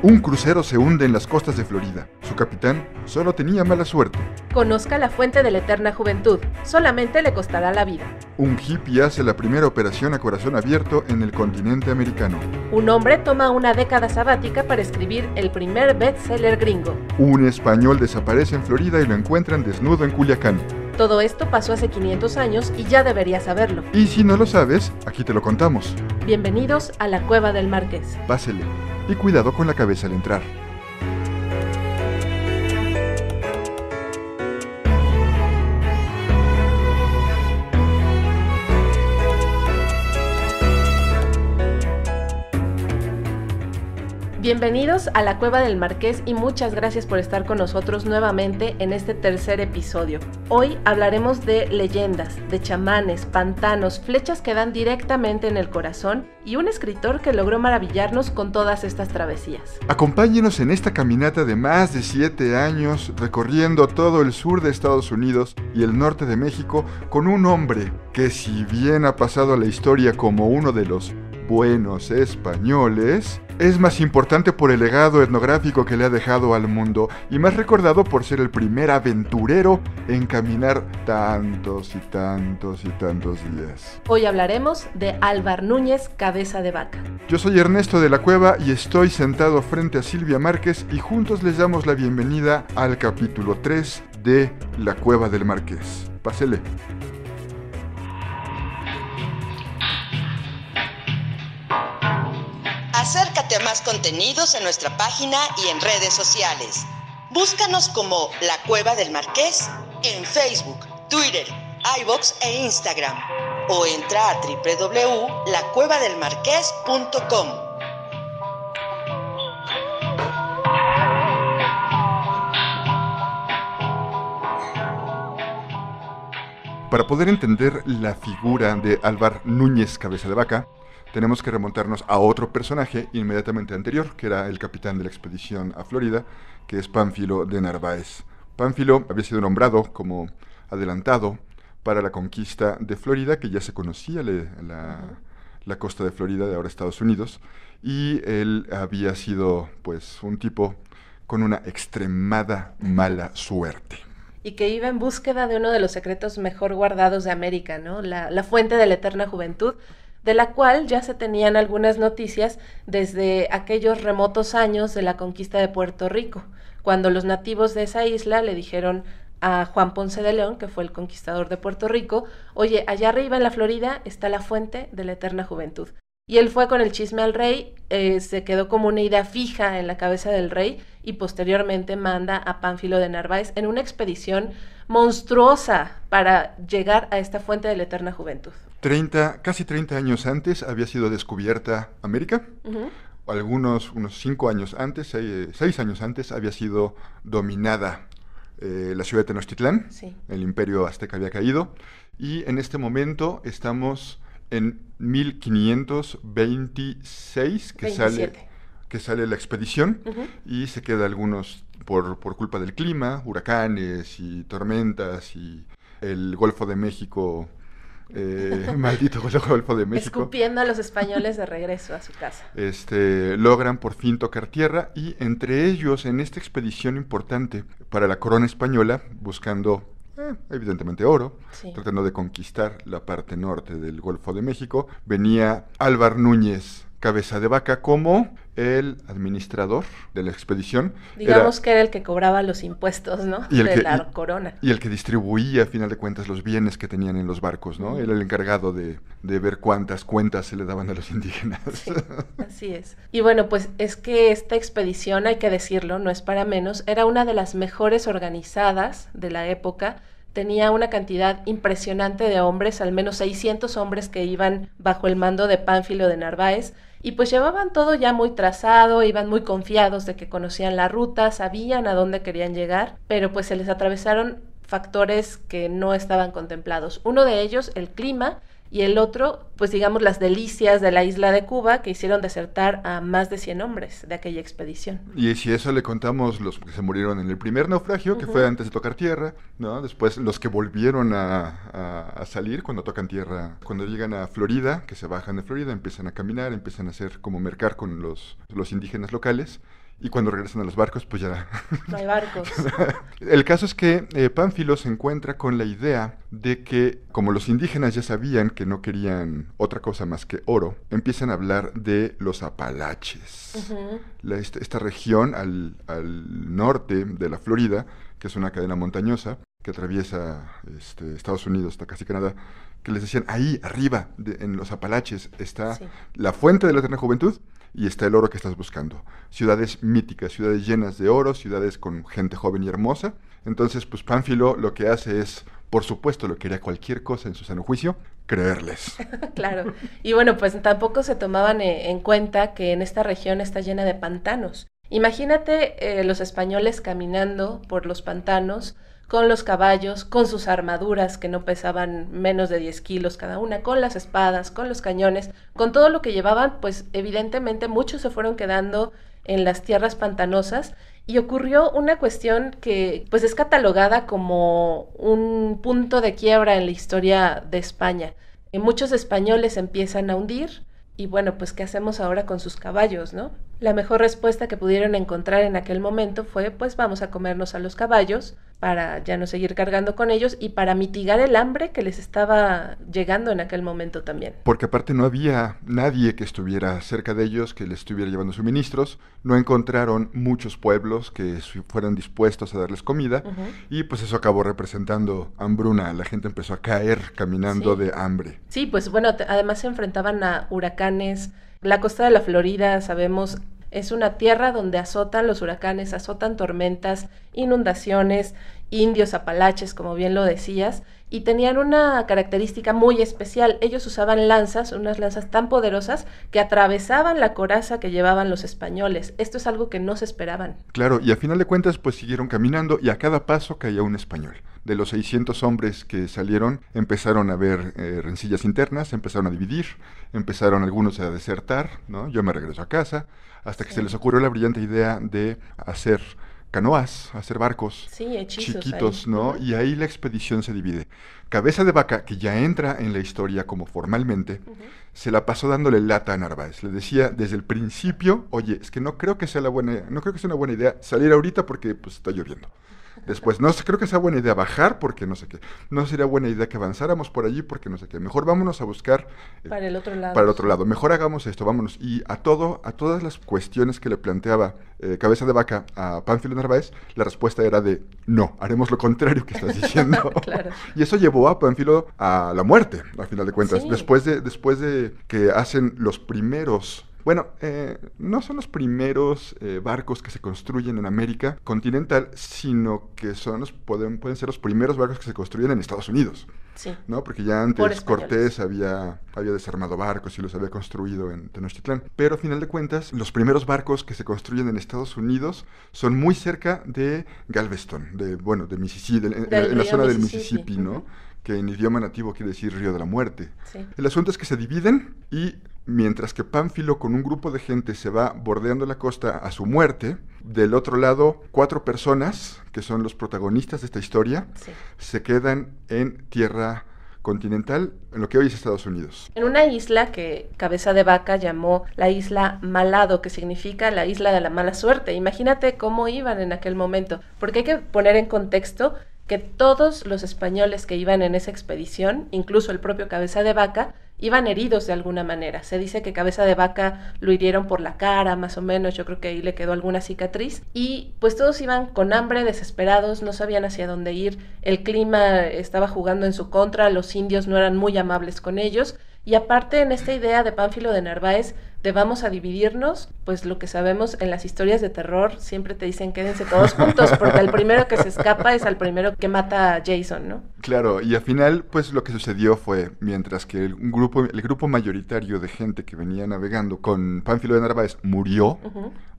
Un crucero se hunde en las costas de Florida. Su capitán solo tenía mala suerte. Conozca la fuente de la eterna juventud. Solamente le costará la vida. Un hippie hace la primera operación a corazón abierto en el continente americano. Un hombre toma una década sabática para escribir el primer bestseller gringo. Un español desaparece en Florida y lo encuentran desnudo en Culiacán. Todo esto pasó hace 500 años y ya deberías saberlo. Y si no lo sabes, aquí te lo contamos. Bienvenidos a la Cueva del Marqués. Pásele y cuidado con la cabeza al entrar. Bienvenidos a la Cueva del Marqués y muchas gracias por estar con nosotros nuevamente en este tercer episodio. Hoy hablaremos de leyendas, de chamanes, pantanos, flechas que dan directamente en el corazón y un escritor que logró maravillarnos con todas estas travesías. Acompáñenos en esta caminata de más de 7 años recorriendo todo el sur de Estados Unidos y el norte de México con un hombre que si bien ha pasado a la historia como uno de los buenos españoles, es más importante por el legado etnográfico que le ha dejado al mundo y más recordado por ser el primer aventurero en caminar tantos y tantos y tantos días. Hoy hablaremos de Álvar Núñez Cabeza de Vaca. Yo soy Ernesto de la Cueva y estoy sentado frente a Silvia Márquez y juntos les damos la bienvenida al capítulo 3 de La Cueva del Marqués. Pásele. Acércate a más contenidos en nuestra página y en redes sociales. Búscanos como La Cueva del Marqués en Facebook, Twitter, iBox e Instagram. O entra a www.lacuevadelmarqués.com. Para poder entender la figura de Álvar Núñez Cabeza de Vaca, tenemos que remontarnos a otro personaje inmediatamente anterior, que era el capitán de la expedición a Florida, que es Pánfilo de Narváez. Pánfilo había sido nombrado como adelantado para la conquista de Florida, que ya se conocía la, costa de Florida de ahora Estados Unidos, y él había sido pues un tipo con una extremada mala suerte. Y que iba en búsqueda de uno de los secretos mejor guardados de América, ¿no? La, la fuente de la eterna juventud, de la cual ya se tenían algunas noticias desde aquellos remotos años de la conquista de Puerto Rico, cuando los nativos de esa isla le dijeron a Juan Ponce de León, que fue el conquistador de Puerto Rico, oye, allá arriba en la Florida está la fuente de la eterna juventud. Y él fue con el chisme al rey, eh, se quedó como una idea fija en la cabeza del rey y posteriormente manda a Pánfilo de Narváez en una expedición monstruosa para llegar a esta fuente de la eterna juventud. 30, casi 30 años antes había sido descubierta América. Algunos, unos 5 años antes, 6 eh, años antes, había sido dominada eh, la ciudad de Tenochtitlán. El imperio azteca había caído. Y en este momento estamos en 1526, que sale que sale la expedición y se queda algunos por, culpa del clima, huracanes y tormentas y el Golfo de México eh, maldito Golfo de México. Escupiendo a los españoles de regreso a su casa. Este, logran por fin tocar tierra y entre ellos en esta expedición importante para la corona española, buscando eh, evidentemente oro, tratando de conquistar la parte norte del Golfo de México, venía Álvar Núñez Cabeza de Vaca como el administrador de la expedición. Digamos que era el que cobraba los impuestos, ¿no? de la corona. Y el que distribuía, a final de cuentas, los bienes que tenían en los barcos, ¿no? era el encargado de, ver cuántas cuentas se le daban a los indígenas. así es. Y bueno, pues es que esta expedición, hay que decirlo, no es para menos, era una de las mejores organizadas de la época tenía una cantidad impresionante de hombres, al menos 600 hombres que iban bajo el mando de Pánfilo de Narváez, y pues llevaban todo ya muy trazado, iban muy confiados de que conocían la ruta, sabían a dónde querían llegar, pero pues se les atravesaron factores que no estaban contemplados. Uno de ellos, el clima, y el otro, pues digamos, las delicias de la isla de Cuba que hicieron desertar a más de 100 hombres de aquella expedición. Y si eso le contamos los que se murieron en el primer naufragio, que fue antes de tocar tierra, ¿no? Después los que volvieron a, salir cuando tocan tierra, cuando llegan a Florida, que se bajan de Florida, empiezan a caminar, empiezan a hacer como mercar con los, los indígenas locales. Y cuando regresan a los barcos, pues ya... No hay barcos. El caso es que eh, Pánfilo se encuentra con la idea de que, como los indígenas ya sabían que no querían otra cosa más que oro, empiezan a hablar de los apalaches. esta, región al, al norte de la Florida, que es una cadena montañosa, que atraviesa este, Estados Unidos hasta casi Canadá, que les decían, ahí arriba, en los Apalaches, está la fuente de la eterna juventud y está el oro que estás buscando. Ciudades míticas, ciudades llenas de oro, ciudades con gente joven y hermosa. Entonces, pues Pánfilo lo que hace es, por supuesto, lo que haría cualquier cosa en su sano juicio, creerles. claro. Y bueno, pues tampoco se tomaban eh, en cuenta que en esta región está llena de pantanos. Imagínate eh, los españoles caminando por los pantanos con los caballos, con sus armaduras que no pesaban menos de 10 kilos cada una, con las espadas, con los cañones, con todo lo que llevaban, pues evidentemente muchos se fueron quedando en las tierras pantanosas y ocurrió una cuestión que pues es catalogada como un punto de quiebra en la historia de España. muchos españoles empiezan a hundir y bueno, pues ¿qué hacemos ahora con sus caballos, no? La mejor respuesta que pudieron encontrar en aquel momento fue pues vamos a comernos a los caballos, para ya no seguir cargando con ellos y para mitigar el hambre que les estaba llegando en aquel momento también. Porque aparte no había nadie que estuviera cerca de ellos, que les estuviera llevando suministros, no encontraron muchos pueblos que fueran dispuestos a darles comida y pues eso acabó representando hambruna, la gente empezó a caer caminando de hambre. Sí, pues bueno, además se enfrentaban a huracanes, la costa de la Florida, sabemos, es una tierra donde azotan los huracanes, azotan tormentas, inundaciones, indios apalaches, como bien lo decías, y tenían una característica muy especial. Ellos usaban lanzas, unas lanzas tan poderosas que atravesaban la coraza que llevaban los españoles. Esto es algo que no se esperaban. Claro, y a final de cuentas pues siguieron caminando y a cada paso caía un español. De los 600 hombres que salieron, empezaron a ver eh, rencillas internas, empezaron a dividir, empezaron algunos a desertar, ¿no? Yo me regreso a casa, hasta que se les ocurrió la brillante idea de hacer canoas, hacer barcos chiquitos, ¿no? Y ahí la expedición se divide. Cabeza de Vaca, que ya entra en la historia como formalmente, se la pasó dándole lata a Narváez. Le decía desde el principio, oye, es que no creo que sea la buena, no creo que sea una buena idea salir ahorita porque pues está lloviendo. Después, no sé, creo que sea buena idea bajar porque no sé qué. No sería buena idea que avanzáramos por allí porque no sé qué. Mejor vámonos a buscar... para el otro lado. Para el otro lado. Mejor hagamos esto, vámonos. Y a todo, a todas las cuestiones que le planteaba eh, Cabeza de Vaca a Pánfilo Narváez, la respuesta era de no, haremos lo contrario que estás diciendo. Y eso llevó a Pánfilo a la muerte, al final de cuentas. Después, de, después de que hacen los primeros bueno, eh, no son los primeros eh, barcos que se construyen en América continental, sino que son los, pueden, pueden ser los primeros barcos que se construyen en Estados Unidos. Sí. ¿no? Porque ya antes Cortés había, había desarmado barcos y los había construido en Tenochtitlán. Pero a final de cuentas, los primeros barcos que se construyen en Estados Unidos son muy cerca de Galveston, de, bueno, de Mississippi, en, la zona del Mississippi, ¿no? que en idioma nativo quiere decir río de la muerte. El asunto es que se dividen y mientras que Pánfilo con un grupo de gente se va bordeando la costa a su muerte, del otro lado cuatro personas, que son los protagonistas de esta historia, se quedan en tierra continental, en lo que hoy es Estados Unidos. En una isla que Cabeza de Vaca llamó la isla Malado, que significa la isla de la mala suerte. Imagínate cómo iban en aquel momento, porque hay que poner en contexto que todos los españoles que iban en esa expedición, incluso el propio Cabeza de Vaca, iban heridos de alguna manera. Se dice que cabeza de vaca lo hirieron por la cara, más o menos, yo creo que ahí le quedó alguna cicatriz. Y pues todos iban con hambre, desesperados, no sabían hacia dónde ir, el clima estaba jugando en su contra, los indios no eran muy amables con ellos. Y aparte en esta idea de Pánfilo de Narváez, Debamos a dividirnos, pues lo que sabemos en las historias de terror siempre te dicen quédense todos juntos, porque el primero que se escapa es el primero que mata a Jason, ¿no? Claro, y al final, pues lo que sucedió fue, mientras que el grupo, el grupo mayoritario de gente que venía navegando con Panfilo de Narváez murió,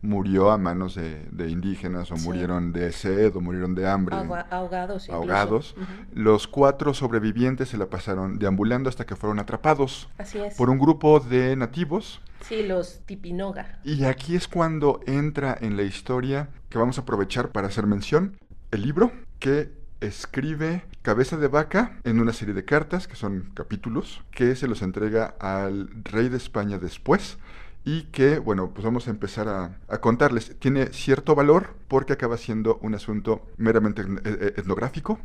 murió a manos de, indígenas, o murieron de sed, o murieron de hambre. ahogados. Ahogados. Los cuatro sobrevivientes se la pasaron deambulando hasta que fueron atrapados por un grupo de nativos los Tipinoga. Y aquí es cuando entra en la historia que vamos a aprovechar para hacer mención el libro que escribe Cabeza de Vaca en una serie de cartas, que son capítulos, que se los entrega al rey de España después, y que, bueno, pues vamos a empezar a, contarles. Tiene cierto valor porque acaba siendo un asunto meramente e-, e-, etnográfico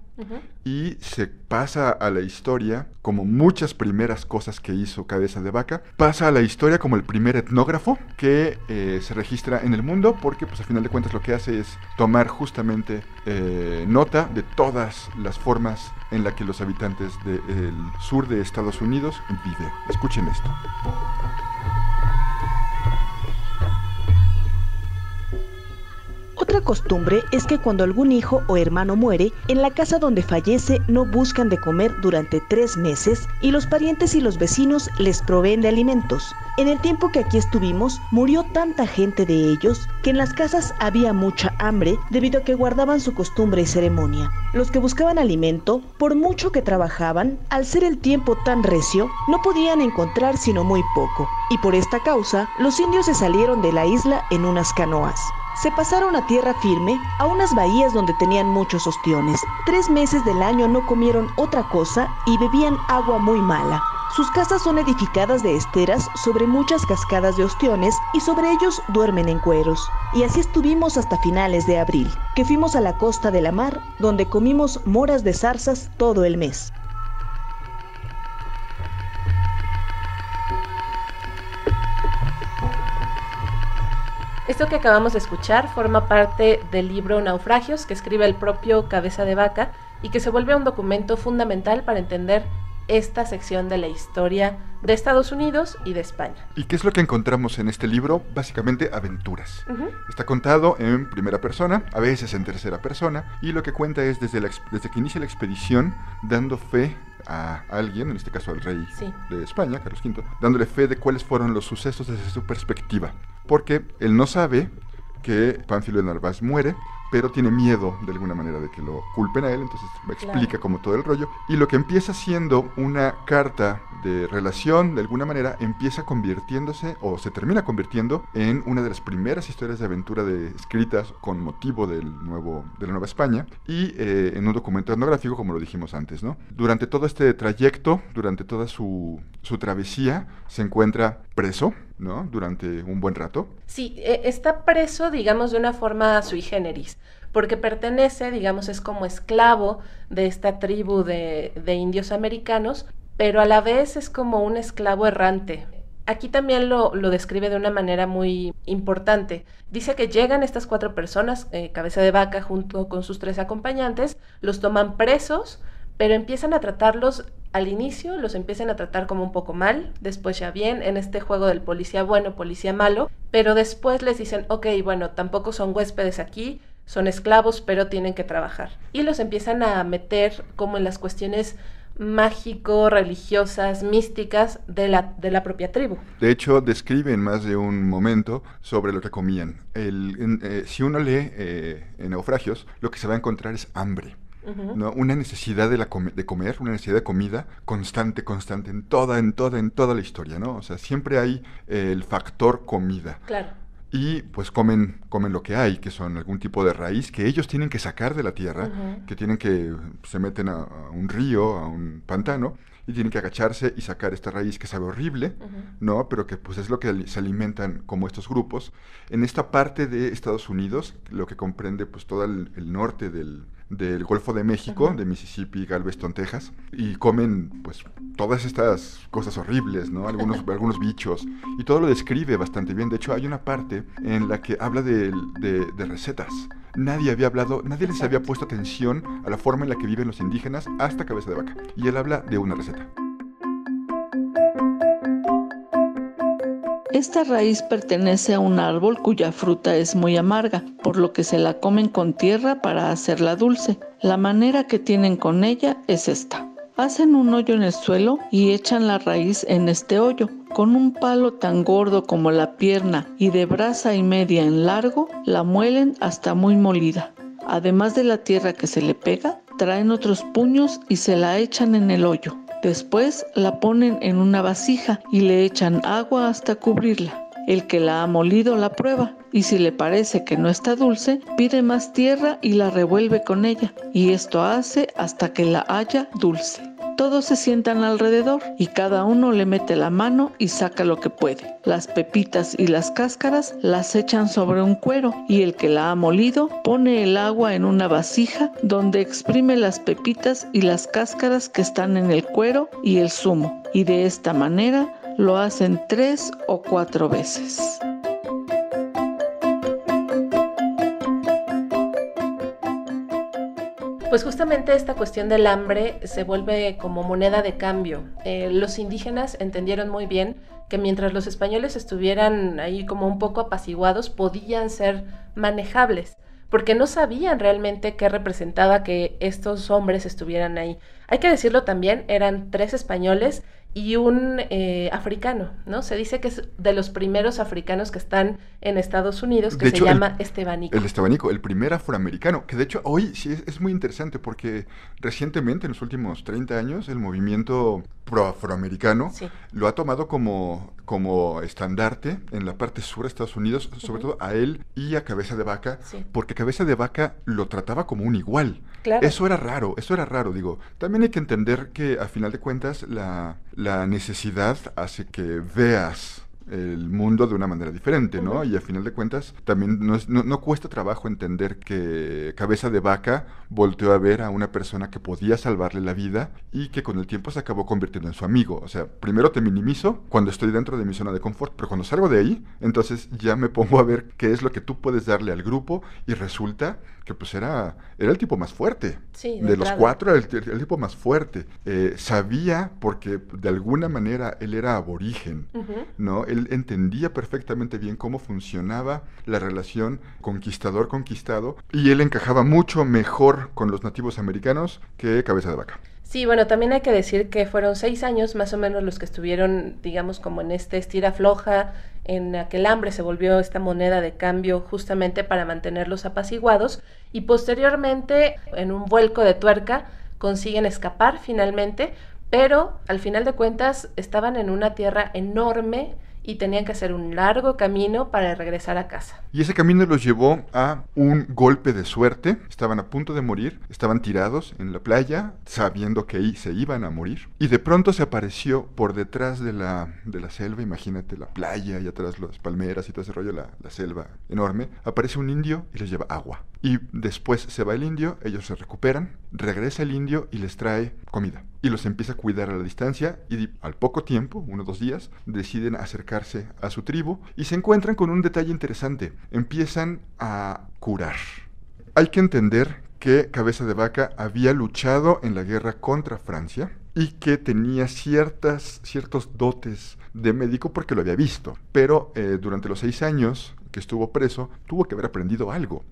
y se pasa a la historia como muchas primeras cosas que hizo Cabeza de Vaca, pasa a la historia como el primer etnógrafo que eh, se registra en el mundo porque, pues, al final de cuentas lo que hace es tomar justamente eh, nota de todas las formas en las que los habitantes del sur de Estados Unidos viven. Escuchen esto. costumbre es que cuando algún hijo o hermano muere, en la casa donde fallece no buscan de comer durante tres meses y los parientes y los vecinos les proveen de alimentos. En el tiempo que aquí estuvimos, murió tanta gente de ellos que en las casas había mucha hambre debido a que guardaban su costumbre y ceremonia. Los que buscaban alimento, por mucho que trabajaban, al ser el tiempo tan recio, no podían encontrar sino muy poco, y por esta causa los indios se salieron de la isla en unas canoas. Se pasaron a tierra firme, a unas bahías donde tenían muchos ostiones. Tres meses del año no comieron otra cosa y bebían agua muy mala. Sus casas son edificadas de esteras sobre muchas cascadas de ostiones y sobre ellos duermen en cueros. Y así estuvimos hasta finales de abril, que fuimos a la costa de la mar, donde comimos moras de zarzas todo el mes. Esto que acabamos de escuchar forma parte del libro Naufragios que escribe el propio Cabeza de Vaca y que se vuelve un documento fundamental para entender esta sección de la historia de Estados Unidos y de España. ¿Y qué es lo que encontramos en este libro? Básicamente aventuras. Está contado en primera persona, a veces en tercera persona, y lo que cuenta es desde, desde que inicia la expedición dando fe a alguien, en este caso al rey de España, Carlos V, dándole fe de cuáles fueron los sucesos desde su perspectiva porque él no sabe que Pánfilo de Narváez muere, pero tiene miedo de alguna manera de que lo culpen a él, entonces explica como todo el rollo. Y lo que empieza siendo una carta de relación, de alguna manera, empieza convirtiéndose o se termina convirtiendo en una de las primeras historias de aventura de, escritas con motivo del nuevo, de la Nueva España y eh, en un documento etnográfico, como lo dijimos antes. ¿no? Durante todo este trayecto, durante toda su su travesía se encuentra preso, ¿no? Durante un buen rato. Sí, e, está preso, digamos, de una forma sui generis, porque pertenece, digamos, es como esclavo de esta tribu de, indios americanos, pero a la vez es como un esclavo errante. Aquí también lo, describe de una manera muy importante. Dice que llegan estas cuatro personas, eh, cabeza de vaca junto con sus tres acompañantes, los toman presos, pero empiezan a tratarlos al inicio, los empiezan a tratar como un poco mal, después ya bien, en este juego del policía bueno, policía malo, pero después les dicen, ok, bueno, tampoco son huéspedes aquí, son esclavos, pero tienen que trabajar. Y los empiezan a meter como en las cuestiones mágico, religiosas, místicas de la, de la propia tribu. De hecho, describen más de un momento sobre lo que comían. El, eh, si uno lee eh, en naufragios, lo que se va a encontrar es hambre ¿no? Una necesidad de, la de comer, una necesidad de comida constante, constante, en toda, en toda, en toda la historia, ¿no? O sea, siempre hay eh, el factor comida. Claro y pues comen, comen lo que hay, que son algún tipo de raíz que ellos tienen que sacar de la tierra, que tienen que, se meten a, un río, a un pantano, y tienen que agacharse y sacar esta raíz que sabe horrible, ¿no? Pero que pues es lo que se alimentan como estos grupos. En esta parte de Estados Unidos, lo que comprende pues todo el norte del, del Golfo de México, de Mississippi, Galveston, Texas, y comen pues todas estas cosas horribles, ¿no? Algunos, algunos bichos, y todo lo describe bastante bien. De hecho, hay una parte en la que habla de, de recetas. Nadie había hablado, nadie les había puesto atención a la forma en la que viven los indígenas hasta cabeza de vaca. Y él habla de una receta. Esta raíz pertenece a un árbol cuya fruta es muy amarga, por lo que se la comen con tierra para hacerla dulce. La manera que tienen con ella es esta. Hacen un hoyo en el suelo y echan la raíz en este hoyo. Con un palo tan gordo como la pierna y de braza y media en largo, la muelen hasta muy molida. Además de la tierra que se le pega, traen otros puños y se la echan en el hoyo. Después la ponen en una vasija y le echan agua hasta cubrirla. El que la ha molido la prueba y si le parece que no está dulce, pide más tierra y la revuelve con ella, y esto hace hasta que la haya dulce. Todos se sientan alrededor y cada uno le mete la mano y saca lo que puede. Las pepitas y las cáscaras las echan sobre un cuero y el que la ha molido pone el agua en una vasija donde exprime las pepitas y las cáscaras que están en el cuero y el zumo. Y de esta manera lo hacen tres o cuatro veces. Pues justamente esta cuestión del hambre se vuelve como moneda de cambio. Eh, los indígenas entendieron muy bien que mientras los españoles estuvieran ahí como un poco apaciguados, podían ser manejables porque no sabían realmente qué representaba que estos hombres estuvieran ahí. Hay que decirlo también, eran tres españoles y un eh, africano, ¿no? Se dice que es de los primeros africanos que están en Estados Unidos, que se llama Estebanico. El Estebanico, el primer afroamericano, que de hecho hoy sí es, muy interesante porque recientemente, en los últimos 30 años, el movimiento pro-afroamericano lo ha tomado como, como estandarte en la parte sur de Estados Unidos, sobre todo a él y a Cabeza de Vaca, porque Cabeza de Vaca lo trataba como un igual. Eso era raro, eso era raro, digo. También hay que entender que a final de cuentas la, la necesidad hace que veas el mundo de una manera diferente, ¿no? Y a final de cuentas, también no, no, cuesta trabajo entender que Cabeza de Vaca volteó a ver a una persona que podía salvarle la vida y que con el tiempo se acabó convirtiendo en su amigo. O sea, primero te minimizo cuando estoy dentro de mi zona de confort, pero cuando salgo de ahí, entonces ya me pongo a ver qué es lo que tú puedes darle al grupo y resulta que pues era, era el tipo más fuerte. de, los cuatro era el, tipo más fuerte. Eh, sabía, porque de alguna manera él era aborigen, ¿no? Él entendía perfectamente bien cómo funcionaba la relación conquistador-conquistado y él encajaba mucho mejor con los nativos americanos que cabeza de vaca. Sí, bueno, también hay que decir que fueron seis años más o menos los que estuvieron, digamos, como en este estira floja en aquel hambre se volvió esta moneda de cambio justamente para mantenerlos apaciguados y posteriormente en un vuelco de tuerca consiguen escapar finalmente, pero al final de cuentas estaban en una tierra enorme y tenían que hacer un largo camino para regresar a casa. Y ese camino los llevó a un golpe de suerte. Estaban a punto de morir, estaban tirados en la playa, sabiendo que ahí se iban a morir. Y de pronto se apareció por detrás de la, de la selva, imagínate la playa y atrás las palmeras y todo ese rollo, la, selva enorme. Aparece un indio y les lleva agua. Y después se va el indio, ellos se recuperan, regresa el indio y les trae comida. Y los empieza a cuidar a la distancia y al poco tiempo, unos dos días, deciden acercarse a su tribu y se encuentran con un detalle interesante. Empiezan a curar. Hay que entender que Cabeza de Vaca había luchado en la guerra contra Francia y que tenía ciertas, ciertos dotes de médico porque lo había visto. Pero eh, durante los seis años que estuvo preso, tuvo que haber aprendido algo,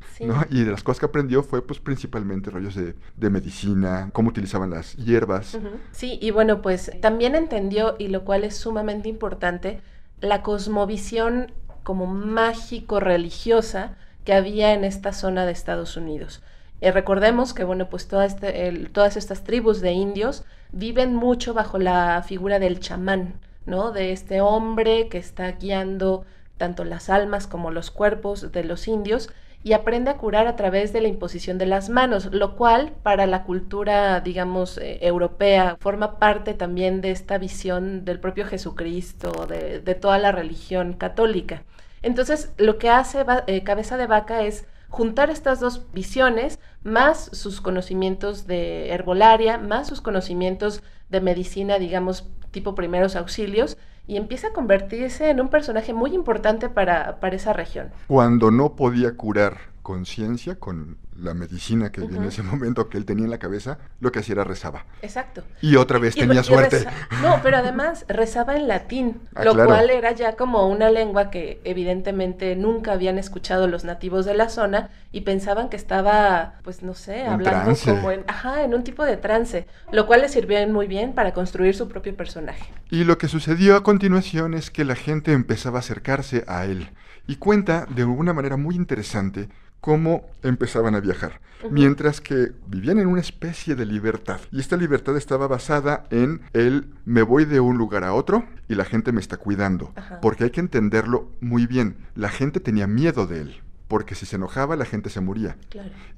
Y de las cosas que aprendió fue, pues, principalmente rollos de, medicina, cómo utilizaban las hierbas. Sí, y bueno, pues también entendió, y lo cual es sumamente importante, la cosmovisión como mágico-religiosa que había en esta zona de Estados Unidos. Y eh, recordemos que, bueno, pues este, todas estas tribus de indios viven mucho bajo la figura del chamán, ¿no? De este hombre que está guiando tanto las almas como los cuerpos de los indios y aprende a curar a través de la imposición de las manos, lo cual para la cultura, digamos, eh, europea forma parte también de esta visión del propio Jesucristo, de, toda la religión católica. Entonces, lo que hace eh, Cabeza de Vaca es juntar estas dos visiones, más sus conocimientos de herbolaria, más sus conocimientos de medicina, digamos, tipo primeros auxilios, y empieza a convertirse en un personaje muy importante para, para esa región. Cuando no podía curar conciencia con la medicina que en ese momento que él tenía en la cabeza, lo que hacía era rezaba. Exacto. Y otra vez tenía suerte. No, pero además rezaba en latín, ah, lo cual era ya como una lengua que evidentemente nunca habían escuchado los nativos de la zona y pensaban que estaba, pues no sé, hablando como en, ajá, en un tipo de trance, lo cual le sirvió muy bien para construir su propio personaje. Y lo que sucedió a continuación es que la gente empezaba a acercarse a él y cuenta de una manera muy interesante cómo empezaban a viajar, mientras que vivían en una especie de libertad. Y esta libertad estaba basada en el me voy de un lugar a otro y la gente me está cuidando, porque hay que entenderlo muy bien. La gente tenía miedo de él porque si se enojaba la gente se moría.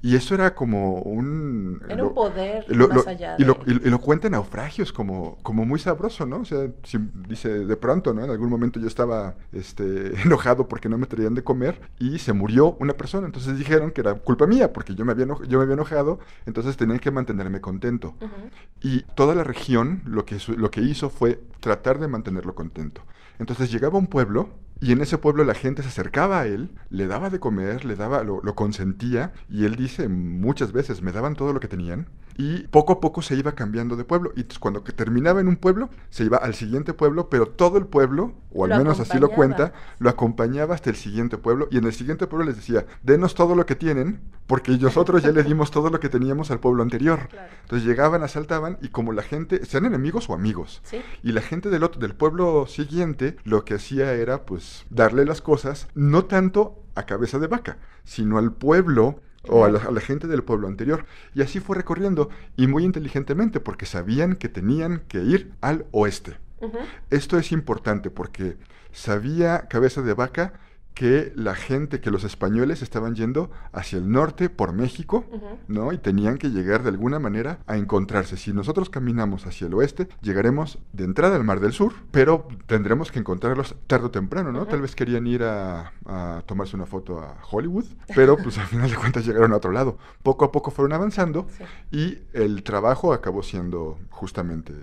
Y eso era como un... Era un poder más allá y, lo, cuenta en naufragios como, como muy sabroso, ¿no? O sea, dice, de pronto, ¿no? En algún momento yo estaba este, enojado porque no me traían de comer y se murió una persona. Entonces dijeron que era culpa mía porque yo me había, yo me había enojado, entonces tenían que mantenerme contento. Y toda la región lo que, lo que hizo fue tratar de mantenerlo contento. Entonces llegaba un pueblo y en ese pueblo la gente se acercaba a él, le daba de comer, le daba, lo, lo consentía, y él dice muchas veces, me daban todo lo que tenían, y poco a poco se iba cambiando de pueblo. Y cuando que terminaba en un pueblo, se iba al siguiente pueblo, pero todo el pueblo, o al menos así lo cuenta, lo acompañaba hasta el siguiente pueblo. Y en el siguiente pueblo les decía, denos todo lo que tienen, porque nosotros ya le dimos todo lo que teníamos al pueblo anterior. Entonces llegaban, asaltaban y como la gente, sean enemigos o amigos, y la gente del, otro, del pueblo siguiente lo que hacía era pues darle las cosas, no tanto a cabeza de vaca, sino al pueblo o a la, gente del pueblo anterior. Y así fue recorriendo, y muy inteligentemente, porque sabían que tenían que ir al oeste. Esto es importante porque sabía Cabeza de Vaca que la gente, que los españoles estaban yendo hacia el norte por México, ¿no? Y tenían que llegar de alguna manera a encontrarse. Si nosotros caminamos hacia el oeste, llegaremos de entrada al Mar del Sur, pero tendremos que encontrarlos tarde o temprano, ¿no? Tal vez querían ir a, tomarse una foto a Hollywood, pero pues al final de cuentas llegaron a otro lado. Poco a poco fueron avanzando y el trabajo acabó siendo justamente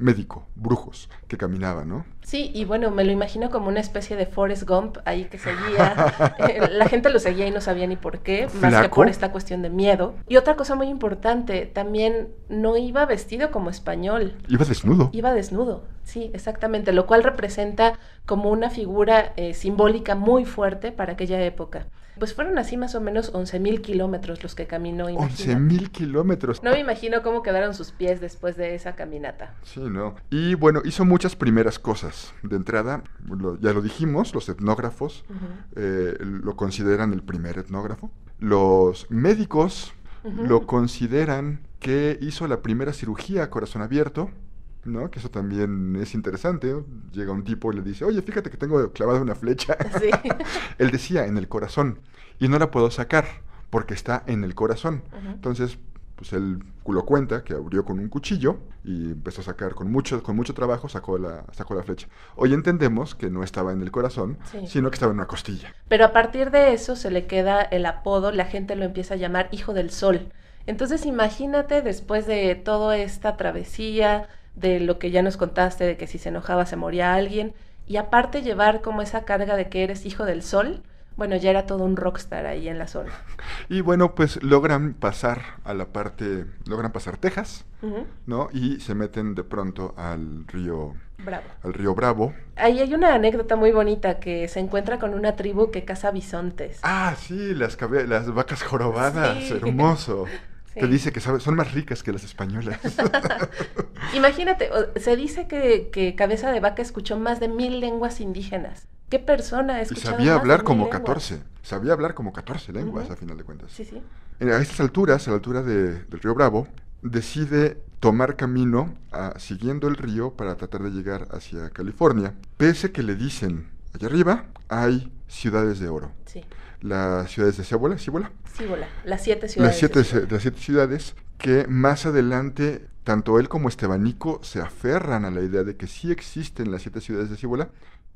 médico, brujos, que caminaba, ¿no? Sí, y bueno, me lo imagino como una especie de Forrest Gump ahí que seguía. Eh, la gente lo seguía y no sabía ni por qué, más que por esta cuestión de miedo. Y otra cosa muy importante, también no iba vestido como español. Iba desnudo. Iba desnudo, sí, exactamente, lo cual representa como una figura eh, simbólica muy fuerte para aquella época pues fueron así más o menos 11.000 kilómetros los que caminó. 11.000 kilómetros. No me imagino cómo quedaron sus pies después de esa caminata. Sí, no. Y bueno, hizo muchas primeras cosas. De entrada, ya lo dijimos, los etnógrafos eh, lo consideran el primer etnógrafo. Los médicos lo consideran que hizo la primera cirugía a corazón abierto. ¿no? Que eso también es interesante. Llega un tipo y le dice, oye, fíjate que tengo clavada una flecha. Él decía, en el corazón, y no la puedo sacar porque está en el corazón. Entonces, pues él culo cuenta que abrió con un cuchillo y empezó a sacar con mucho, con mucho trabajo, sacó la, sacó la flecha. Hoy entendemos que no estaba en el corazón, sino que estaba en una costilla. Pero a partir de eso se le queda el apodo, la gente lo empieza a llamar Hijo del Sol. Entonces imagínate después de toda esta travesía, de lo que ya nos contaste, de que si se enojaba se moría alguien, y aparte llevar como esa carga de que eres hijo del sol, bueno, ya era todo un rockstar ahí en la zona. Y bueno, pues logran pasar a la parte, logran pasar Texas, ¿no? Y se meten de pronto al río Bravo. Al río Bravo. Ahí hay una anécdota muy bonita que se encuentra con una tribu que caza bisontes. Ah, sí, las, las vacas jorobadas, hermoso. Te dice que son más ricas que las españolas. Imagínate, se dice que, Cabeza de Vaca escuchó más de mil lenguas indígenas. ¿Qué persona ha sabía hablar como 14. Sabía hablar como 14 lenguas, a final de cuentas. Sí, sí. a estas alturas, a la altura del río Bravo, decide tomar camino ah, siguiendo el río para tratar de llegar hacia California. Pese que le dicen, allá arriba hay ciudades de oro. Sí las ciudades de Cibola, Cíbola. las siete ciudades. Las siete, las ciudades que más adelante tanto él como Estebanico se aferran a la idea de que sí existen las siete ciudades de Cíbola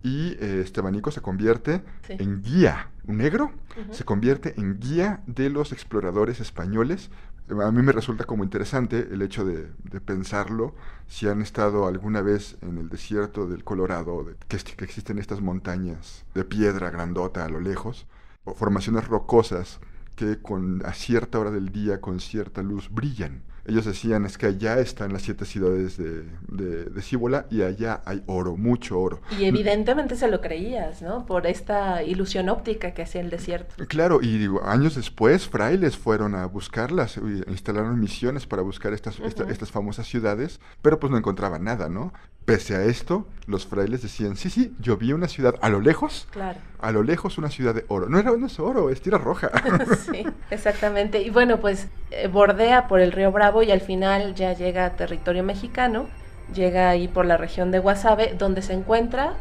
y eh, Estebanico se convierte en guía, un negro, se convierte en guía de los exploradores españoles. A mí me resulta como interesante el hecho de, pensarlo, si han estado alguna vez en el desierto del Colorado, que, existen estas montañas de piedra grandota a lo lejos, formaciones rocosas que con, a cierta hora del día, con cierta luz, brillan. Ellos decían es que allá están las siete ciudades de, de, y allá hay oro, mucho oro. Y evidentemente se lo creías, ¿no? Por esta ilusión óptica que hacía el desierto. Claro, y años después frailes fueron a buscarlas, instalaron misiones para buscar estas, estas famosas ciudades, pero pues no encontraban nada, ¿no? Pese a esto, los frailes decían, sí, sí, yo vi una ciudad a lo lejos, claro. a lo lejos una ciudad de oro. No era es oro, es tierra roja. sí, exactamente. Y bueno, pues eh, bordea por el río Bravo y al final ya llega a territorio mexicano, llega ahí por la región de Guasave, donde se encuentra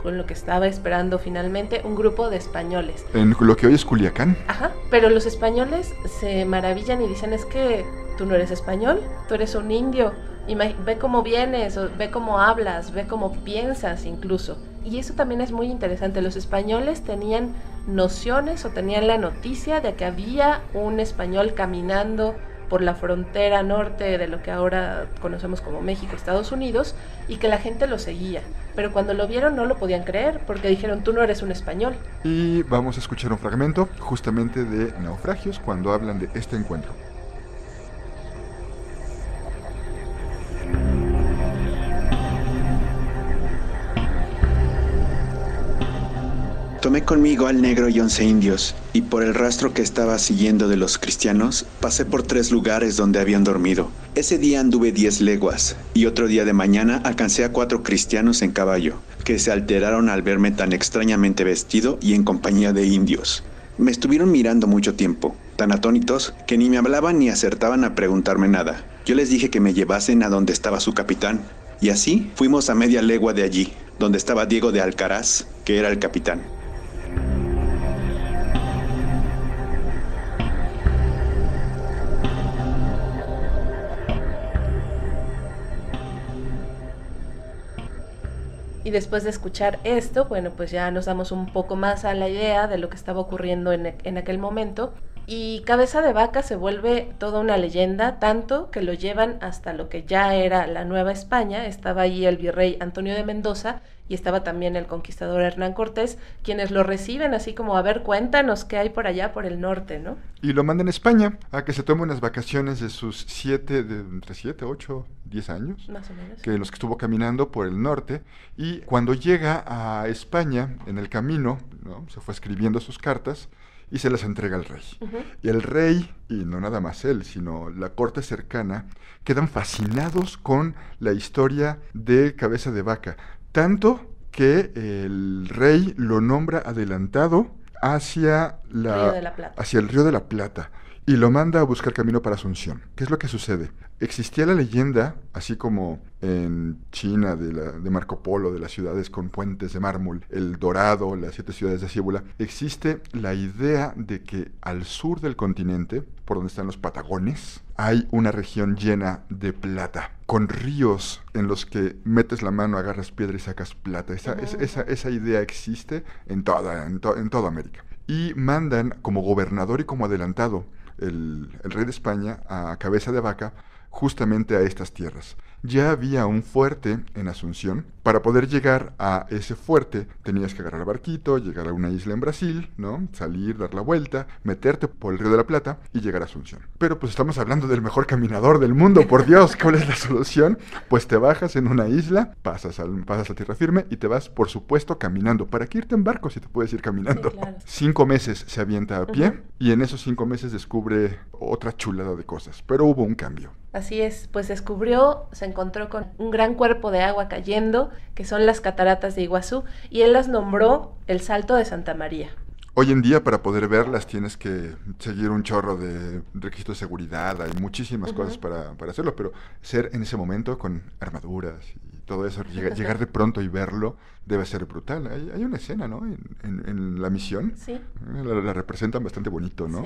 con lo que estaba esperando finalmente un grupo de españoles. En lo que hoy es Culiacán. Ajá, pero los españoles se maravillan y dicen es que tú no eres español, tú eres un indio ve cómo vienes, ve cómo hablas, ve cómo piensas incluso. Y eso también es muy interesante. Los españoles tenían nociones o tenían la noticia de que había un español caminando por la frontera norte de lo que ahora conocemos como México, Estados Unidos, y que la gente lo seguía. Pero cuando lo vieron no lo podían creer porque dijeron, tú no eres un español. Y vamos a escuchar un fragmento justamente de Naufragios cuando hablan de este encuentro. Tomé conmigo al negro y once indios, y por el rastro que estaba siguiendo de los cristianos, pasé por tres lugares donde habían dormido. Ese día anduve diez leguas, y otro día de mañana alcancé a cuatro cristianos en caballo, que se alteraron al verme tan extrañamente vestido y en compañía de indios. Me estuvieron mirando mucho tiempo, tan atónitos que ni me hablaban ni acertaban a preguntarme nada. Yo les dije que me llevasen a donde estaba su capitán, y así fuimos a media legua de allí, donde estaba Diego de Alcaraz, que era el capitán. Y después de escuchar esto, bueno, pues ya nos damos un poco más a la idea de lo que estaba ocurriendo e-, en, aquel momento. Y Cabeza de Vaca se vuelve toda una leyenda, tanto que lo llevan hasta lo que ya era la Nueva España, estaba allí el virrey Antonio de Mendoza, y estaba también el conquistador Hernán Cortés, quienes lo reciben así como, a ver, cuéntanos qué hay por allá, por el norte, ¿no? Y lo mandan a España a que se tome unas vacaciones de sus siete, entre siete, ocho, diez años. Más o menos. Que los que estuvo caminando por el norte. Y cuando llega a España, en el camino, se fue escribiendo sus cartas y se las entrega al rey. Y el rey, y no nada más él, sino la corte cercana, quedan fascinados con la historia de Cabeza de Vaca tanto que el rey lo nombra adelantado hacia, la, hacia el río de la Plata y lo manda a buscar camino para Asunción. ¿Qué es lo que sucede? Existía la leyenda, así como en China de, Marco Polo, de las ciudades con puentes de mármol, El Dorado, las siete ciudades de Cíbula, existe la idea de que al sur del continente, por donde están los Patagones, hay una región llena de plata, con ríos en los que metes la mano, agarras piedra y sacas plata. Esa, esa, esa idea existe en toda, en, toda América. Y mandan como gobernador y como adelantado el, el, rey de España a cabeza de vaca justamente a estas tierras. Ya había un fuerte en Asunción. Para poder llegar a ese fuerte tenías que agarrar barquito, llegar a una isla en Brasil, ¿no? Salir, dar la vuelta, meterte por el Río de la Plata y llegar a Asunción. Pero pues estamos hablando del mejor caminador del mundo, por Dios, ¿cuál es la solución? Pues te bajas en una isla, pasas, pasas a tierra firme y te vas, por supuesto, caminando. ¿Para qué irte en barco si te puedes ir caminando? Cinco meses se avienta a pie y en esos cinco meses descubre otra chulada de cosas. Pero hubo un cambio. Así es, pues descubrió, se encontró con un gran cuerpo de agua cayendo, que son las cataratas de Iguazú, y él las nombró el Salto de Santa María. Hoy en día para poder verlas tienes que seguir un chorro de requisitos de seguridad, hay muchísimas cosas para, hacerlo, pero ser en ese momento con armaduras y todo eso, llegar de pronto y verlo debe ser brutal. Hay, una escena, ¿no? En, la misión. Sí. La, representan bastante bonito, ¿no?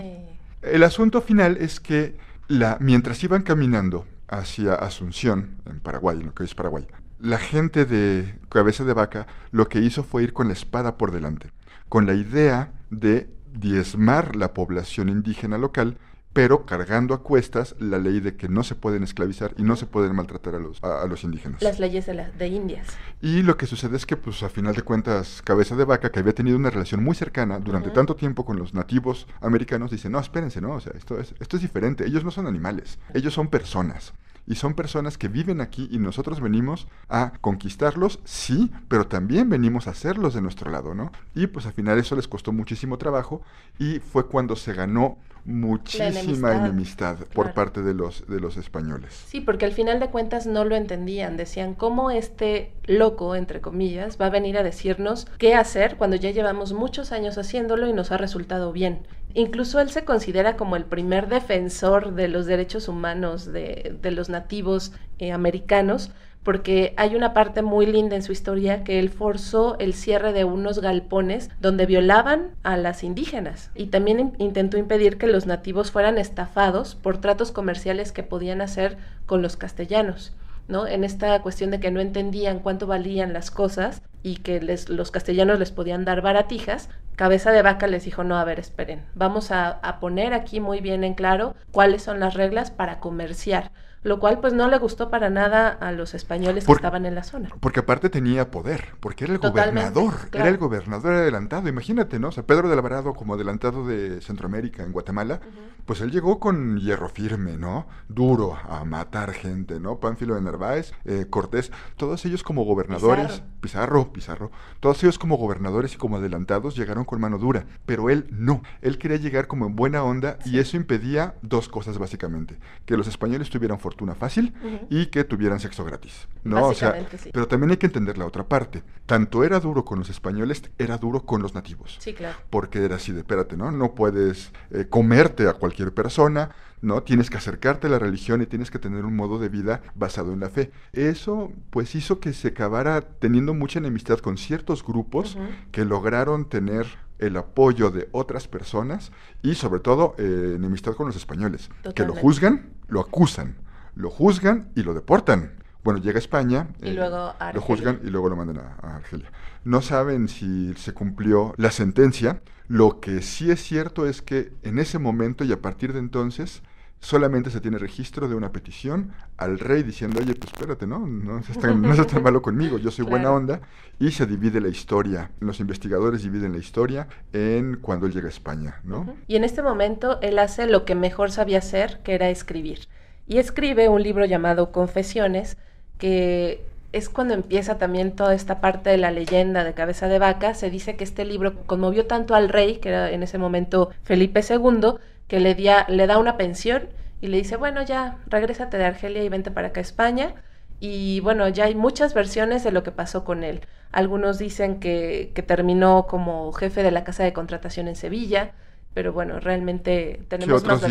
El asunto final es que la, mientras iban caminando hacia Asunción, en Paraguay, en lo que es Paraguay, la gente de Cabeza de Vaca lo que hizo fue ir con la espada por delante, con la idea de diezmar la población indígena local pero cargando a cuestas la ley de que no se pueden esclavizar y no se pueden maltratar a los, a, los indígenas. Las leyes de, las de Indias. Y lo que sucede es que, pues, a final de cuentas, Cabeza de Vaca, que había tenido una relación muy cercana durante tanto tiempo con los nativos americanos, dice, no, espérense, no, o sea, esto es, esto es diferente, ellos no son animales, ellos son personas y son personas que viven aquí y nosotros venimos a conquistarlos, sí, pero también venimos a hacerlos de nuestro lado, ¿no? Y pues al final eso les costó muchísimo trabajo y fue cuando se ganó muchísima enemistad, por parte de los, de los españoles. Sí, porque al final de cuentas no lo entendían, decían, ¿cómo este loco, entre comillas, va a venir a decirnos qué hacer cuando ya llevamos muchos años haciéndolo y nos ha resultado bien? Incluso él se considera como el primer defensor de los derechos humanos de, los nativos eh, americanos, porque hay una parte muy linda en su historia que él forzó el cierre de unos galpones donde violaban a las indígenas y también intentó impedir que los nativos fueran estafados por tratos comerciales que podían hacer con los castellanos. ¿no? En esta cuestión de que no entendían cuánto valían las cosas y que los castellanos les podían dar baratijas, Cabeza de Vaca les dijo, no, a ver, esperen, vamos a, a poner aquí muy bien en claro cuáles son las reglas para comerciar lo cual pues no le gustó para nada a los españoles que estaban en la zona. Porque aparte tenía poder, porque era el gobernador, era el gobernador adelantado, imagínate, ¿no? O sea, Pedro de Alvarado como adelantado de Centroamérica en Guatemala, pues él llegó con hierro firme, ¿no? Duro a matar gente, ¿no? Pánfilo de Narváez, eh, Cortés, todos ellos como gobernadores, Pizarro. Pizarro, todos ellos como gobernadores y como adelantados llegaron con mano dura, pero él no, él quería llegar como en buena onda y eso impedía dos cosas básicamente, que los españoles tuvieran fortuna fortuna fácil y que tuvieran sexo gratis. No, sea, pero también hay que entender la otra parte. Tanto era duro con los españoles, era duro con los nativos. Sí, claro. Porque era así de, espérate, ¿no? No puedes eh, comerte a cualquier persona, ¿no? Tienes que acercarte a la religión y tienes que tener un modo de vida basado en la fe. Eso, pues, hizo que se acabara teniendo mucha enemistad con ciertos grupos que lograron tener el apoyo de otras personas y sobre todo eh, enemistad con los españoles, que lo juzgan, lo acusan lo juzgan y lo deportan. Bueno, llega a España, y eh, luego lo juzgan y luego lo mandan a, Argelia. No saben si se cumplió la sentencia. Lo que sí es cierto es que en ese momento y a partir de entonces solamente se tiene registro de una petición al rey diciendo, oye, pues espérate, ¿no? No se tan, malo conmigo, yo soy buena onda. Y se divide la historia. Los investigadores dividen la historia en cuando él llega a España, ¿no? Y en este momento él hace lo que mejor sabía hacer, que era escribir y escribe un libro llamado Confesiones, que es cuando empieza también toda esta parte de la leyenda de cabeza de vaca. Se dice que este libro conmovió tanto al rey, que era en ese momento Felipe II, que le, le da una pensión y le dice, bueno, ya, regrésate de Argelia y vente para acá a España. Y bueno, ya hay muchas versiones de lo que pasó con él. Algunos dicen que terminó como jefe de la Casa de Contratación en Sevilla, pero bueno, realmente tenemos otros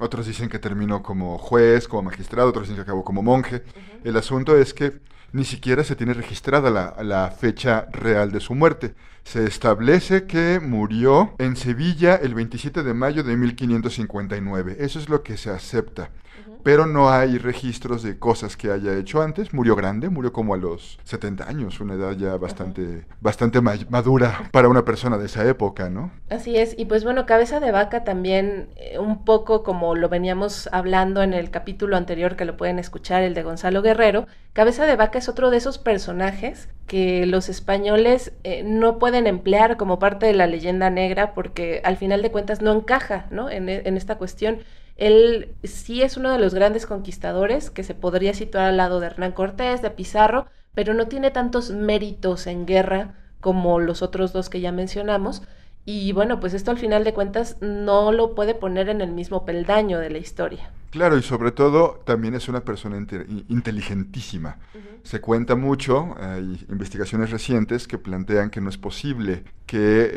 otros dicen que terminó como juez, como magistrado, otros dicen que acabó como monje. El asunto es que ni siquiera se tiene registrada la, la, fecha real de su muerte. Se establece que murió en Sevilla el 27 de mayo de 1559. Eso es lo que se acepta pero no hay registros de cosas que haya hecho antes. Murió grande, murió como a los 70 años, una edad ya bastante, bastante madura para una persona de esa época, ¿no? Así es, y pues bueno, cabeza de vaca también, eh, un poco como lo veníamos hablando en el capítulo anterior que lo pueden escuchar, el de Gonzalo Guerrero, cabeza de vaca es otro de esos personajes que los españoles eh, no pueden emplear como parte de la leyenda negra porque al final de cuentas no encaja ¿no? En, en esta cuestión. Él sí es uno de los grandes conquistadores que se podría situar al lado de Hernán Cortés, de Pizarro, pero no tiene tantos méritos en guerra como los otros dos que ya mencionamos. Y bueno, pues esto al final de cuentas no lo puede poner en el mismo peldaño de la historia. Claro, y sobre todo también es una persona inteligentísima. Se cuenta mucho, hay eh, investigaciones recientes que plantean que no es posible que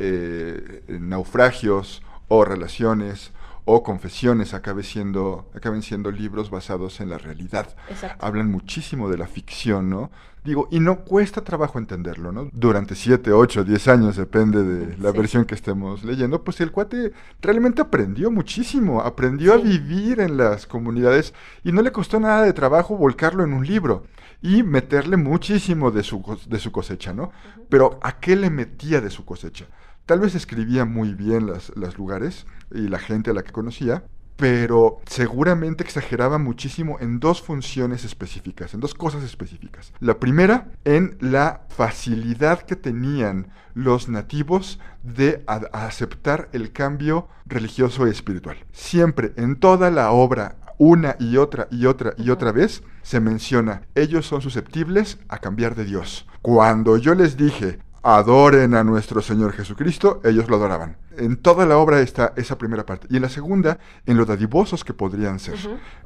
eh, naufragios o relaciones o confesiones acaben siendo, siendo libros basados en la realidad. Hablan muchísimo de la ficción, ¿no? Digo, y no cuesta trabajo entenderlo, ¿no? Durante siete, ocho, diez años, depende de la versión que estemos leyendo, pues el cuate realmente aprendió muchísimo, aprendió a vivir en las comunidades y no le costó nada de trabajo volcarlo en un libro y meterle muchísimo de su, de su cosecha, ¿no? Pero ¿a qué le metía de su cosecha? Tal vez escribía muy bien los lugares y la gente a la que conocía, pero seguramente exageraba muchísimo en dos funciones específicas, en dos cosas específicas. La primera, en la facilidad que tenían los nativos de aceptar el cambio religioso y espiritual. Siempre, en toda la obra, una y otra y otra y otra vez, se menciona, ellos son susceptibles a cambiar de Dios. Cuando yo les dije, adoren a nuestro Señor Jesucristo, ellos lo adoraban. En toda la obra está esa primera parte. Y en la segunda, en los dadivosos que podrían ser.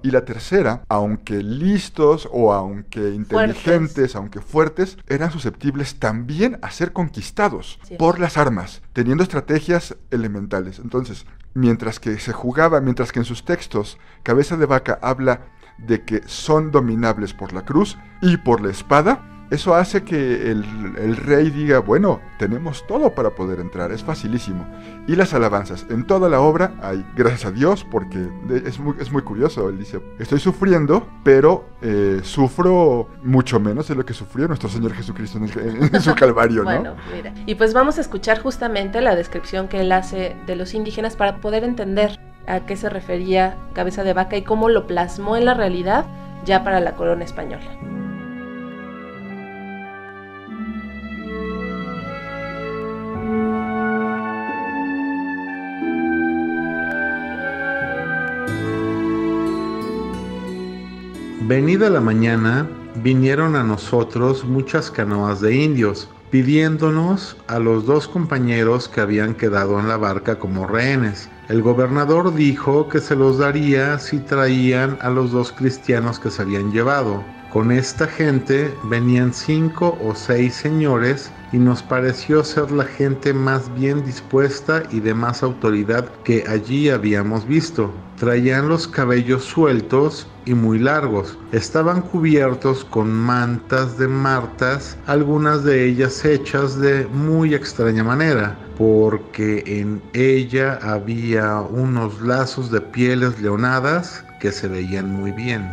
Y la tercera, aunque listos o aunque inteligentes, aunque fuertes, eran susceptibles también a ser conquistados por las armas, teniendo estrategias elementales. Entonces, mientras que se jugaba, mientras que en sus textos, Cabeza de Vaca habla de que son dominables por la cruz y por la espada, eso hace que el, rey diga, bueno, tenemos todo para poder entrar, es facilísimo. Y las alabanzas, en toda la obra hay, gracias a Dios, porque es muy, curioso, él dice, estoy sufriendo, pero eh, sufro mucho menos de lo que sufrió nuestro Señor Jesucristo en, su Calvario, ¿no? Y pues vamos a escuchar justamente la descripción que él hace de los indígenas para poder entender a qué se refería Cabeza de Vaca y cómo lo plasmó en la realidad ya para la corona española. Venida la mañana, vinieron a nosotros muchas canoas de indios, pidiéndonos a los dos compañeros que habían quedado en la barca como rehenes. El gobernador dijo que se los daría si traían a los dos cristianos que se habían llevado. Con esta gente venían cinco o seis señores y nos pareció ser la gente más bien dispuesta y de más autoridad que allí habíamos visto. Traían los cabellos sueltos y muy largos. Estaban cubiertos con mantas de martas, algunas de ellas hechas de muy extraña manera, porque en ella había unos lazos de pieles leonadas que se veían muy bien.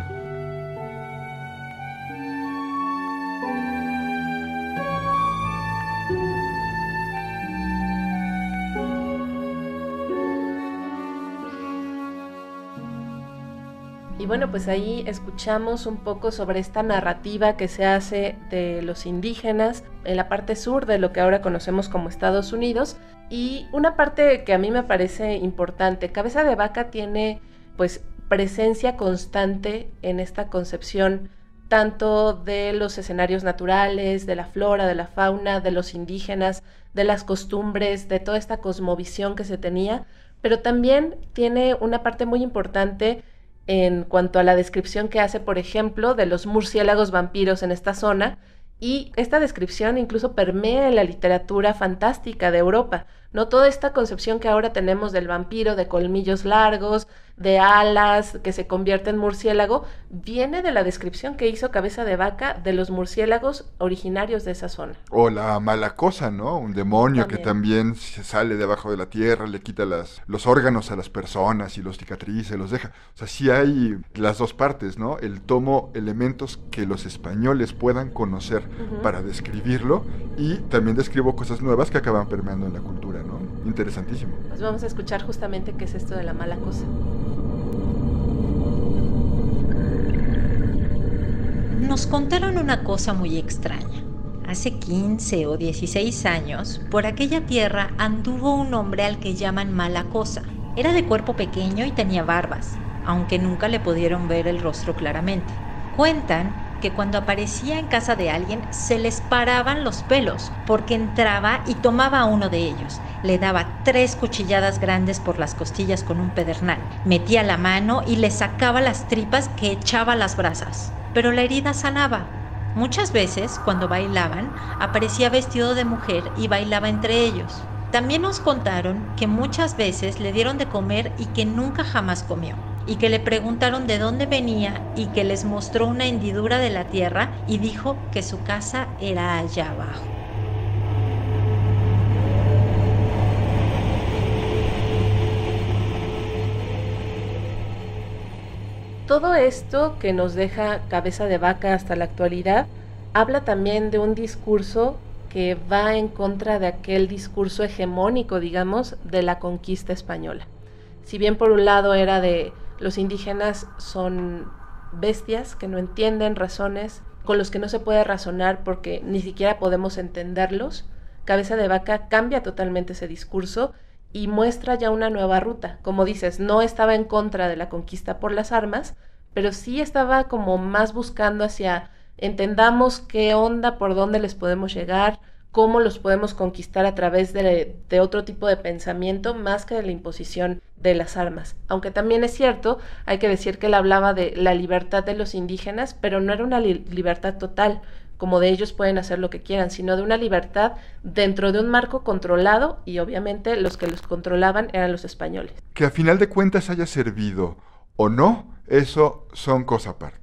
bueno, pues ahí escuchamos un poco sobre esta narrativa que se hace de los indígenas en la parte sur de lo que ahora conocemos como Estados Unidos. Y una parte que a mí me parece importante, Cabeza de Vaca tiene pues presencia constante en esta concepción tanto de los escenarios naturales, de la flora, de la fauna, de los indígenas, de las costumbres, de toda esta cosmovisión que se tenía, pero también tiene una parte muy importante en cuanto a la descripción que hace, por ejemplo, de los murciélagos vampiros en esta zona, y esta descripción incluso permea en la literatura fantástica de Europa. ¿no? Toda esta concepción que ahora tenemos del vampiro, de colmillos largos, de alas, que se convierte en murciélago, viene de la descripción que hizo Cabeza de Vaca de los murciélagos originarios de esa zona. O la mala cosa, ¿no? Un demonio que también se sale debajo de la tierra, le quita las, los órganos a las personas y los cicatrices, los deja. O sea, sí hay las dos partes, ¿no? El tomo elementos que los españoles puedan conocer para describirlo y también describo cosas nuevas que acaban permeando en la cultura Interesantísimo. Pues vamos a escuchar justamente qué es esto de la mala cosa. Nos contaron una cosa muy extraña. Hace 15 o 16 años, por aquella tierra anduvo un hombre al que llaman mala cosa. Era de cuerpo pequeño y tenía barbas, aunque nunca le pudieron ver el rostro claramente. Cuentan que cuando aparecía en casa de alguien se les paraban los pelos porque entraba y tomaba a uno de ellos. Le daba tres cuchilladas grandes por las costillas con un pedernal. Metía la mano y le sacaba las tripas que echaba las brasas. Pero la herida sanaba. Muchas veces, cuando bailaban, aparecía vestido de mujer y bailaba entre ellos. También nos contaron que muchas veces le dieron de comer y que nunca jamás comió y que le preguntaron de dónde venía y que les mostró una hendidura de la tierra y dijo que su casa era allá abajo. Todo esto que nos deja cabeza de vaca hasta la actualidad habla también de un discurso que va en contra de aquel discurso hegemónico, digamos, de la conquista española. Si bien por un lado era de los indígenas son bestias que no entienden razones, con los que no se puede razonar porque ni siquiera podemos entenderlos. Cabeza de Vaca cambia totalmente ese discurso y muestra ya una nueva ruta. Como dices, no estaba en contra de la conquista por las armas, pero sí estaba como más buscando hacia entendamos qué onda, por dónde les podemos llegar, cómo los podemos conquistar a través de, otro tipo de pensamiento más que de la imposición de las armas. Aunque también es cierto, hay que decir que él hablaba de la libertad de los indígenas, pero no era una libertad total, como de ellos pueden hacer lo que quieran, sino de una libertad dentro de un marco controlado y obviamente los que los controlaban eran los españoles. Que a final de cuentas haya servido o no, eso son cosa aparte.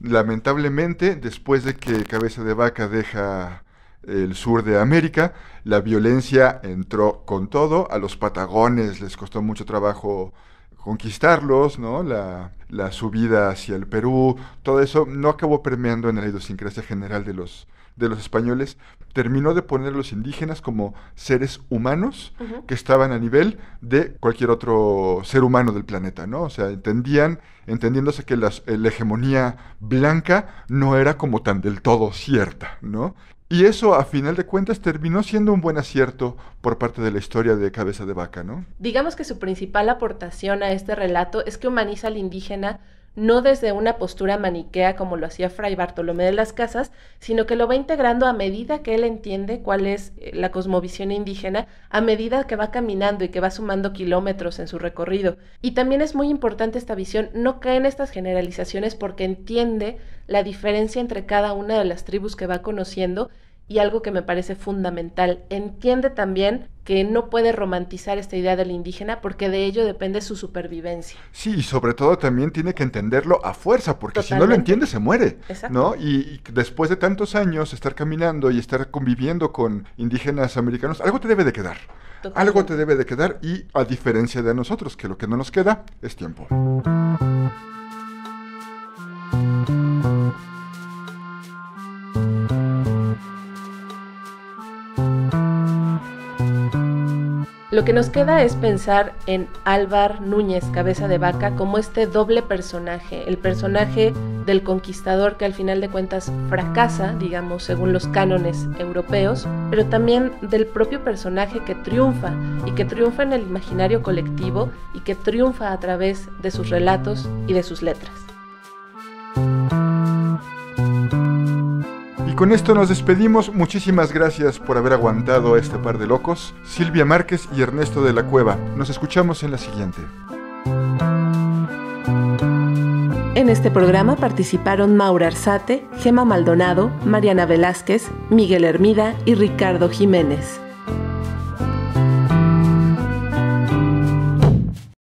Lamentablemente, después de que Cabeza de Vaca deja el sur de América. La violencia entró con todo, a los patagones les costó mucho trabajo conquistarlos, ¿no? La, la subida hacia el Perú, todo eso no acabó permeando en la idiosincrasia general de los, de los españoles, terminó de poner a los indígenas como seres humanos que estaban a nivel de cualquier otro ser humano del planeta, ¿no? O sea, entendían, entendiéndose que la hegemonía blanca no era como tan del todo cierta, ¿no? Y eso, a final de cuentas, terminó siendo un buen acierto por parte de la historia de Cabeza de Vaca, ¿no? Digamos que su principal aportación a este relato es que humaniza al indígena no desde una postura maniquea como lo hacía Fray Bartolomé de las Casas, sino que lo va integrando a medida que él entiende cuál es eh, la cosmovisión indígena, a medida que va caminando y que va sumando kilómetros en su recorrido. Y también es muy importante esta visión, no cae en estas generalizaciones porque entiende la diferencia entre cada una de las tribus que va conociendo y algo que me parece fundamental, entiende también que no puede romantizar esta idea del indígena porque de ello depende su supervivencia. Sí, y sobre todo también tiene que entenderlo a fuerza, porque si no lo entiende se muere, ¿no? Y, después de tantos años estar caminando y estar conviviendo con indígenas americanos, algo te debe de quedar. Algo te debe de quedar y a diferencia de nosotros, que lo que no nos queda es tiempo. Lo que nos queda es pensar en Álvar Núñez, cabeza de vaca, como este doble personaje, el personaje del conquistador que al final de cuentas fracasa, digamos, según los cánones europeos, pero también del propio personaje que triunfa y que triunfa en el imaginario colectivo y que triunfa a través de sus relatos y de sus letras. Y con esto nos despedimos. Muchísimas gracias por haber aguantado a este par de locos, Silvia Márquez y Ernesto de la Cueva. Nos escuchamos en la siguiente. En este programa participaron Maura Arzate, Gema Maldonado, Mariana Velázquez, Miguel Hermida y Ricardo Jiménez.